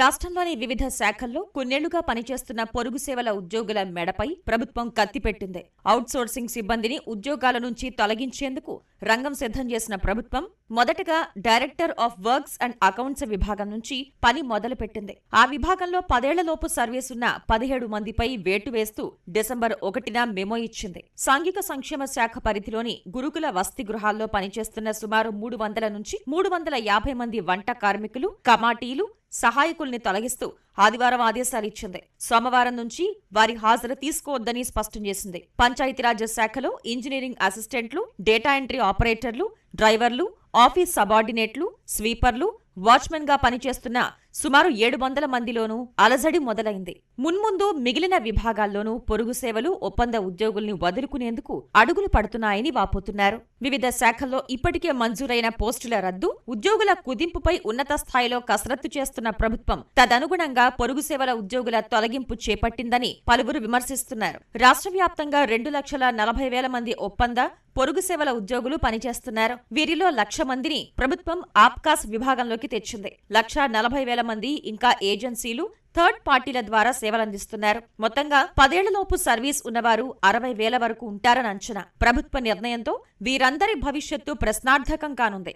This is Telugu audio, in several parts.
రాష్ట్రంలోని వివిధ శాఖల్లో కొన్నేళ్లుగా పనిచేస్తున్న పొరుగు సేవల ఉద్యోగుల మెడపై ప్రభుత్వం కత్తిపెట్టింది అవుట్సోర్సింగ్ సిబ్బందిని ఉద్యోగాల నుంచి తొలగించేందుకు రంగం సిద్ధం చేసిన ప్రభుత్వం మొదటగా director of works and accounts విభాగం నుంచి పని మొదలుపెట్టింది ఆ విభాగంలో పదేళ్లలోపు సర్వీస్ ఉన్న పదిహేడు మందిపై వేటు వేస్తూ డిసెంబర్ ఒకటిన మెమో ఇచ్చింది సాంఘిక సంక్షేమ శాఖ పరిధిలోని గురుకుల వసతి గృహాల్లో పనిచేస్తున్న సుమారు మూడు వందల నుంచి మూడు వందల యాభై మంది వంట కార్మికులు కమాటీలు సహాయకుల్ని తొలగిస్తూ ఆదివారం ఆదేశాలు ఇచ్చింది సోమవారం నుంచి వారి హాజరు తీసుకోవద్దని స్పష్టం చేసింది పంచాయతీరాజ్ శాఖలో ఇంజనీరింగ్ అసిస్టెంట్లు డేటా ఎంట్రీ ఆపరేటర్లు డ్రైవర్లు ఆఫీస్ సబార్డినేట్లు స్వీపర్లు వాచ్మెన్గా పనిచేస్తున్న సుమారు ఏడు వందల మందిలోనూ అలజడి మొదలైంది మున్ముందు మిగిలిన విభాగాల్లోనూ పొరుగు సేవలు ఒప్పంద ఉద్యోగుల్ని వదులుకునేందుకు అడుగులు పడుతున్నాయని వాపోతున్నారు వివిధ శాఖల్లో ఇప్పటికే మంజూరైన పోస్టుల రద్దు ఉద్యోగుల కుదింపుపై ఉన్నత స్థాయిలో కసరత్తు చేస్తున్న ప్రభుత్వం తదనుగుణంగా పొరుగు సేవల ఉద్యోగుల తొలగింపు చేపట్టిందని పలువురు విమర్శిస్తున్నారు రాష్ట్ర వ్యాప్తంగా రెండు లక్షల నలభై వేల మంది ఒప్పంద పొరుగు సేవల ఉద్యోగులు పనిచేస్తున్నారు వీరిలో లక్ష మందిని ప్రభుత్వం ఆప్కాస్ విభాగంలోకి తెచ్చింది లక్ష నలభై వేల వేల మంది ఇంకా ఏజెన్సీలు థర్డ్ పార్టీల ద్వారా సేవలందిస్తున్నారు మొత్తంగా పదేళ్లలోపు సర్వీస్ ఉన్నవారు అరవై వేల వరకు ఉంటారని అంచనా ప్రభుత్వ నిర్ణయంతో వీరందరి భవిష్యత్తు ప్రశ్నార్థకం కానుంది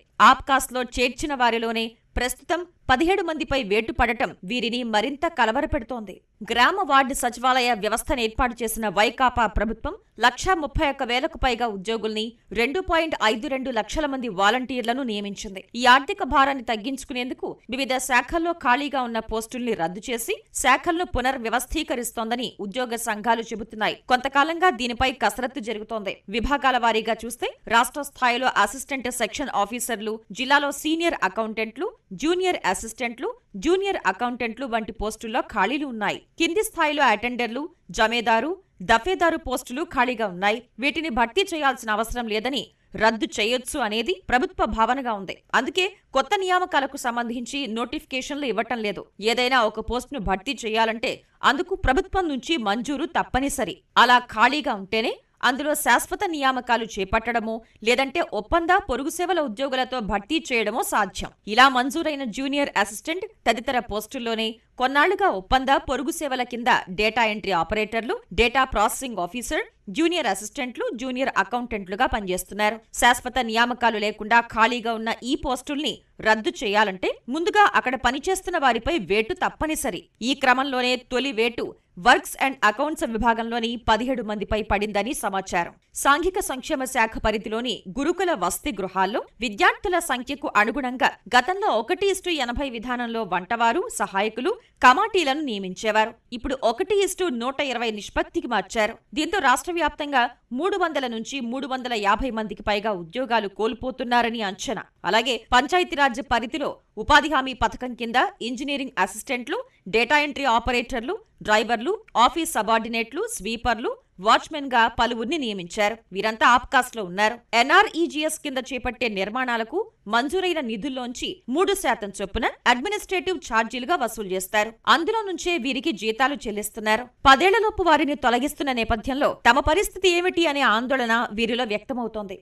లో చేర్చిన వారిలోనే ప్రస్తుతం పదిహేడు మందిపై వేటు పడటం వీరిని మరింత కలవరపెడుతోంది గ్రామ వార్డు సచివాలయ వ్యవస్థను ఏర్పాటు చేసిన వైకాపా ప్రభుత్వం లక్షా ముప్పై ఒక్క వేలకు పైగా ఉద్యోగుల్ని రెండు పాయింట్ ఐదు రెండు లక్షల మంది వాలంటీర్లను నియమించింది ఈ ఆర్థిక భారాన్ని తగ్గించుకునేందుకు వివిధ శాఖల్లో ఖాళీగా ఉన్న పోస్టుల్ని రద్దు చేసి శాఖలను పునర్వ్యవస్థీకరిస్తోందని ఉద్యోగ సంఘాలు చెబుతున్నాయి కొంతకాలంగా దీనిపై కసరత్తు జరుగుతోంది విభాగాల వారీగా చూస్తే రాష్ట్ర స్థాయిలో అసిస్టెంట్ సెక్షన్ ఆఫీసర్లు జిల్లాలో సీనియర్ అకౌంటెంట్లు జూనియర్ అసిస్టెంట్లు జూనియర్ అకౌంటెంట్లు వంటి పోస్టుల్లో ఖాళీలు ఉన్నాయి కింది స్థాయిలో అటెండర్లు జమేదారు దఫేదారు పోస్టులు ఖాళీగా ఉన్నాయి వీటిని భర్తీ చేయాల్సిన అవసరం లేదని రద్దు చేయొచ్చు అనేది ప్రభుత్వ భావనగా ఉంది అందుకే కొత్త నియామకాలకు సంబంధించి నోటిఫికేషన్లు ఇవ్వటం లేదు ఏదైనా ఒక పోస్టును భర్తీ చేయాలంటే అందుకు ప్రభుత్వం నుంచి మంజూరు తప్పనిసరి అలా ఖాళీగా ఉంటేనే అందులో శాశ్వత నియామకాలు చేపట్టడమో లేదంటే ఒప్పంద పొరుగు సేవల ఉద్యోగులతో భర్తీ చేయడమో సాధ్యం ఇలా మంజూరైన జూనియర్ అసిస్టెంట్ తదితర పోస్టుల్లోనే కొన్నాళ్లుగా ఒప్పంద పొరుగు సేవల కింద డేటా ఎంట్రీ ఆపరేటర్లు డేటా ప్రాసెసింగ్ ఆఫీసర్ జూనియర్ అసిస్టెంట్లు జూనియర్ అకౌంటెంట్లుగా పనిచేస్తున్నారు శాశ్వత నియామకాలు లేకుండా ఖాళీగా ఉన్న ఈ పోస్టుల్ని రద్దు చేయాలంటే ముందుగా అక్కడ పనిచేస్తున్న వారిపై వేటు తప్పనిసరి ఈ క్రమంలోనే తొలి వేటు వర్క్స్ అండ్ అకౌంట్స్ విభాగంలోని పదిహేడు మందిపై పడిందని సమాచారం సాంఘిక సంక్షేమ శాఖ పరిధిలోని గురుకుల వస్తి గృహాల్లో విద్యార్థుల సంఖ్యకు అనుగుణంగా గతంలో ఒకటి ఇస్టు ఎనభై విధానంలో వంటవారు సహాయకులు కమాటీలను నియమించేవారు ఇప్పుడు ఒకటి ఇస్టు నూట ఇరవై నిష్పత్తికి మార్చారు దీంతో రాష్ట్ర వ్యాప్తంగా మూడు వందల నుంచి మూడు వందల యాభై మందికి పైగా ఉద్యోగాలు కోల్పోతున్నారని అంచనా అలాగే పంచాయతీరాజ్ పరిధిలో ఉపాధి హామీ పథకం కింద ఇంజనీరింగ్ అసిస్టెంట్లు డేటా ఎంట్రీ ఆపరేటర్లు డ్రైవర్లు ఆఫీస్ సబార్డినేట్లు స్వీపర్లు వాచ్మెన్ గా పలువురిని నియమించారు వీరంతా ఆప్కాస్ట్ లో ఉన్నారు ఎన్ఆర్ఈజీఎస్ కింద చేపట్టే నిర్మాణాలకు మంజూరైన నిధుల్లోంచి మూడు శాతం చొప్పున అడ్మినిస్ట్రేటివ్ ఛార్జీలుగా వసూలు చేస్తారు అందులో నుంచే వీరికి జీతాలు చెల్లిస్తున్నారు పదేళ్లలోపు వారిని తొలగిస్తున్న నేపథ్యంలో తమ పరిస్థితి ఏమిటి అనే ఆందోళన వీరిలో వ్యక్తమవుతోంది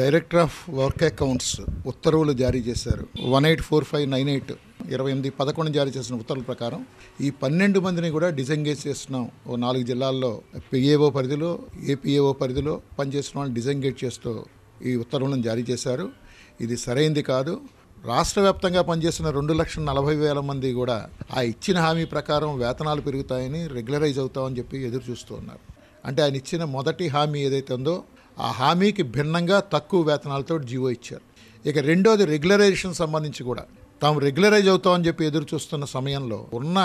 డైరెక్టర్ ఆఫ్ వర్క్ అకౌంట్స్ ఉత్తర్వులు జారీ చేశారు one eight four five nine eight ఇరవై ఎనిమిది పదకొండు జారీ చేసిన ఉత్తర్వుల ప్రకారం ఈ పన్నెండు మందిని కూడా డిజెంగేజ్ చేస్తున్నాం ఓ నాలుగు జిల్లాల్లో పిఏఓ పరిధిలో ఏపీఏఓ పరిధిలో పనిచేసిన వాళ్ళని డిజెంగేజ్ చేస్తూ ఈ ఉత్తర్వులను జారీ చేశారు ఇది సరైంది కాదు రాష్ట్ర వ్యాప్తంగా పనిచేసిన రెండు లక్షల నలభై వేల మంది కూడా ఆ ఇచ్చిన హామీ ప్రకారం వేతనాలు పెరుగుతాయని రెగ్యులరైజ్ అవుతామని చెప్పి ఎదురు చూస్తూ ఉన్నారు అంటే ఆయన ఇచ్చిన మొదటి హామీ ఏదైతే ఉందో ఆ హామీకి భిన్నంగా తక్కువ వేతనాలతో జీవో ఇచ్చారు ఇక రెండోది రెగ్యులరైజేషన్ సంబంధించి కూడా తాము రెగ్యులరైజ్ అవుతామని చెప్పి ఎదురు చూస్తున్న సమయంలో ఉన్న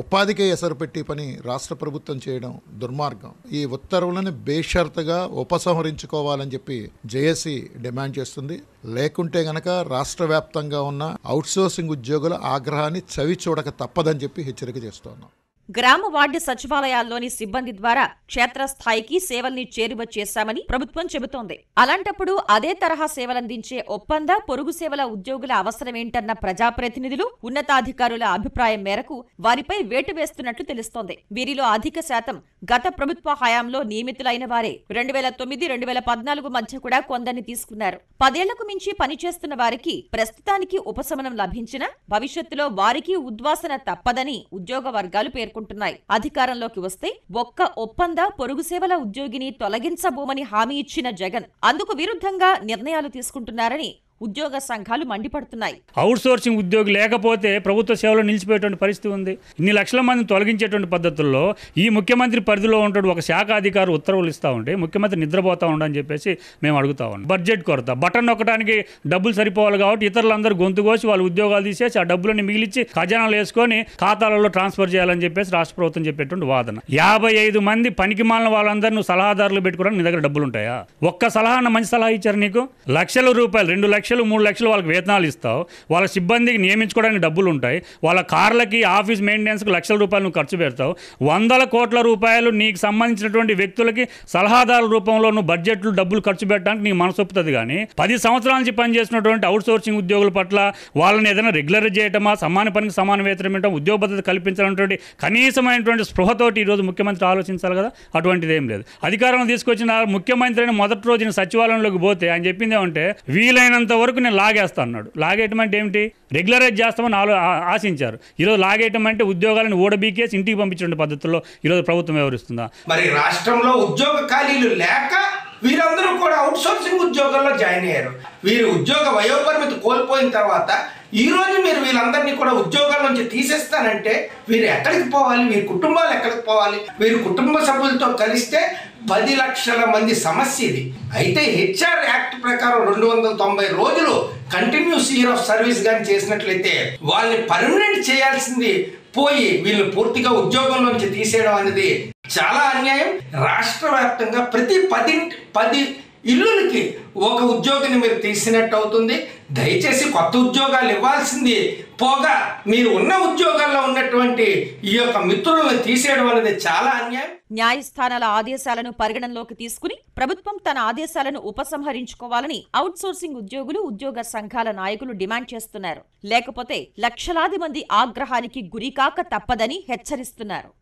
ఉపాధికే ఎసరు పెట్టి పని రాష్ట్ర ప్రభుత్వం చేయడం దుర్మార్గం ఈ ఉత్తర్వులను బేషరతుగా ఉపసంహరించుకోవాలని చెప్పి జేఏసీ డిమాండ్ చేస్తుంది లేకుంటే గనక రాష్ట్ర వ్యాప్తంగా ఉన్న అవుట్సోర్సింగ్ ఉద్యోగుల ఆగ్రహాన్ని చవి చూడక తప్పదని చెప్పి హెచ్చరిక చేస్తున్నాం గ్రామ వార్డు సచివాలయాల్లోని సిబ్బంది ద్వారా క్షేత్రస్థాయికి సేవల్ని చేరువ చేశామని ప్రభుత్వం చెబుతోంది అలాంటప్పుడు అదే తరహా సేవలందించే ఒప్పంద పొరుగు సేవల ఉద్యోగుల అవసరమేంటన్న ప్రజాప్రతినిధులు ఉన్నతాధికారుల అభిప్రాయం మేరకు వారిపై వేటు వేస్తున్నట్లు తెలుస్తోంది వీరిలో అధిక శాతం గత ప్రభుత్వ హయాంలో నియమితులైన వారే రెండు వేల తొమ్మిది రెండు వేల పద్నాలుగు మధ్య కూడా కొందరిని తీసుకున్నారు పదేళ్లకు మించి పనిచేస్తున్న వారికి ప్రస్తుతానికి ఉపశమనం లభించినా భవిష్యత్తులో వారికి ఉద్వాసన తప్పదని ఉద్యోగ వర్గాలు పేర్కొన్నారు పేర్కొంటున్నాయి అధికారంలోకి వస్తే ఒక్క ఒప్పంద పొరుగు సేవల ఉద్యోగిని తొలగించబోమని హామీ ఇచ్చిన జగన్ అందుకు విరుద్ధంగా నిర్ణయాలు తీసుకుంటున్నారని ఉద్యోగ సంఘాలు మండిపడుతున్నాయి అవుట్ సోర్సింగ్ ఉద్యోగి లేకపోతే ప్రభుత్వ సేవలో నిలిచిపోయేటువంటి పరిస్థితి ఉంది ఇన్ని లక్షల మందిని తొలగించేటువంటి పద్ధతుల్లో ఈ ముఖ్యమంత్రి పరిధిలో ఉంటాడు ఒక శాఖ అధికారి ఉత్తర్వులు ఇస్తూ ఉంటే ముఖ్యమంత్రి నిద్రపోతా ఉండని చెప్పేసి మేము అడుగుతా ఉన్నాం బడ్జెట్ కొరత బటన్ ఒకటానికి డబ్బులు సరిపోవాలి కాబట్టి ఇతరులందరూ గొంతు కోసి వాళ్ళు ఉద్యోగాలు తీసేసి ఆ డబ్బులని మిగిలిచ్చి ఖజానాలు వేసుకొని ఖాతాలలో ట్రాన్స్ఫర్ చేయాలని చెప్పేసి రాష్ట్ర ప్రభుత్వం చెప్పేటువంటి వాదన యాభై ఐదు మంది పనికి మాలిన వాళ్ళందరూ సలహాదారులు పెట్టుకోవడానికి నీ దగ్గర డబ్బులు ఉంటాయా ఒక్క సలహా మంచి సలహా ఇచ్చారు నీకు లక్షల రూపాయలు రెండు లక్షలు లక్షలు మూడు లక్షలు వాళ్ళకి వేతనాలు ఇస్తావు వాళ్ళ సిబ్బందికి నియమించుకోవడానికి డబ్బులు ఉంటాయి వాళ్ళ కార్లకి ఆఫీస్ మెయింటెనెన్స్కి లక్షల రూపాయలు నువ్వు ఖర్చు పెడతావు వందల కోట్ల రూపాయలు నీకు సంబంధించినటువంటి వ్యక్తులకి సలహాదారుల రూపంలో నువ్వు బడ్జెట్లు డబ్బులు ఖర్చు పెట్టడానికి నీకు మనసొప్పుతుంది కానీ పది సంవత్సరాల నుంచి పనిచేసినటువంటి అవుట్ సోర్సింగ్ ఉద్యోగుల పట్ల వాళ్ళని ఏదైనా రెగ్యులర్ చేయటమా సమాన పనికి సమాన వేతనం ఇవ్వటం ఉద్యోగ భద్రత కల్పించాలన్నటువంటి కనీసమైనటువంటి స్పృహతోటి ఈరోజు ముఖ్యమంత్రి ఆలోచించాలి కదా అటువంటిది ఏం లేదు అధికారం తీసుకొచ్చిన ముఖ్యమంత్రి అని మొదటి రోజున సచివాలయంలోకి పోతే ఆయన చెప్పింది ఏమంటే వీలైనంత అంతవరకు నేను లాగేస్తా అన్నాడు లాగేయటం అంటే ఏమిటి రెగ్యులరైజ్ చేస్తామని ఆలో ఆశించారు ఈరోజు లాగేయటం అంటే ఉద్యోగాలను ఓడబీకేసి ఇంటికి పంపించే పద్ధతుల్లో ఈరోజు ప్రభుత్వం వ్యవహరిస్తుందా మరి రాష్ట్రంలో ఉద్యోగ ఖాళీలు లేక వీరందరూ కూడా అవుట్ సోర్సింగ్ ఉద్యోగంలో జాయిన్ అయ్యారు వీరు ఉద్యోగ వయోపరిమితి కోల్పోయిన తర్వాత ఈ రోజు మీరు వీళ్ళందరినీ కూడా ఉద్యోగాల నుంచి తీసేస్తానంటే వీరు ఎక్కడికి పోవాలి వీరి కుటుంబాలు ఎక్కడికి పోవాలి వీరి కుటుంబ సభ్యులతో కలిస్తే పది లక్షల మంది సమస్య ఇది అయితే హెచ్ఆర్ యాక్ట్ ప్రకారం రెండు వందల తొంభై రోజులు కంటిన్యూస్ ఇయర్ ఆఫ్ సర్వీస్ కానీ చేసినట్లయితే వాళ్ళని పర్మనెంట్ చేయాల్సింది పోయి వీళ్ళు పూర్తిగా ఉద్యోగం నుంచి తీసేయడం అనేది చాలా అన్యాయం రాష్ట్ర వ్యాప్తంగా ప్రతి పది పది ఇల్లులకి ఒక ఉద్యోగిని మీరు తీసినట్టు అవుతుంది దయచేసి కొత్త ఉద్యోగాలు ఇవ్వాల్సింది పోగా మీరు ఉన్న ఉద్యోగాల్లో ఉన్నటువంటి ఈ యొక్క మిత్రులను తీసేయడం అనేది చాలా అన్యాయం న్యాయస్థానాల ఆదేశాలను పరిగణనలోకి తీసుకుని ప్రభుత్వం తన ఆదేశాలను ఉపసంహరించుకోవాలని అవుట్సోర్సింగ్ ఉద్యోగులు ఉద్యోగ సంఘాల నాయకులు డిమాండ్ చేస్తున్నారు లేకపోతే లక్షలాది మంది ఆగ్రహానికి గురికాక తప్పదని హెచ్చరిస్తున్నారు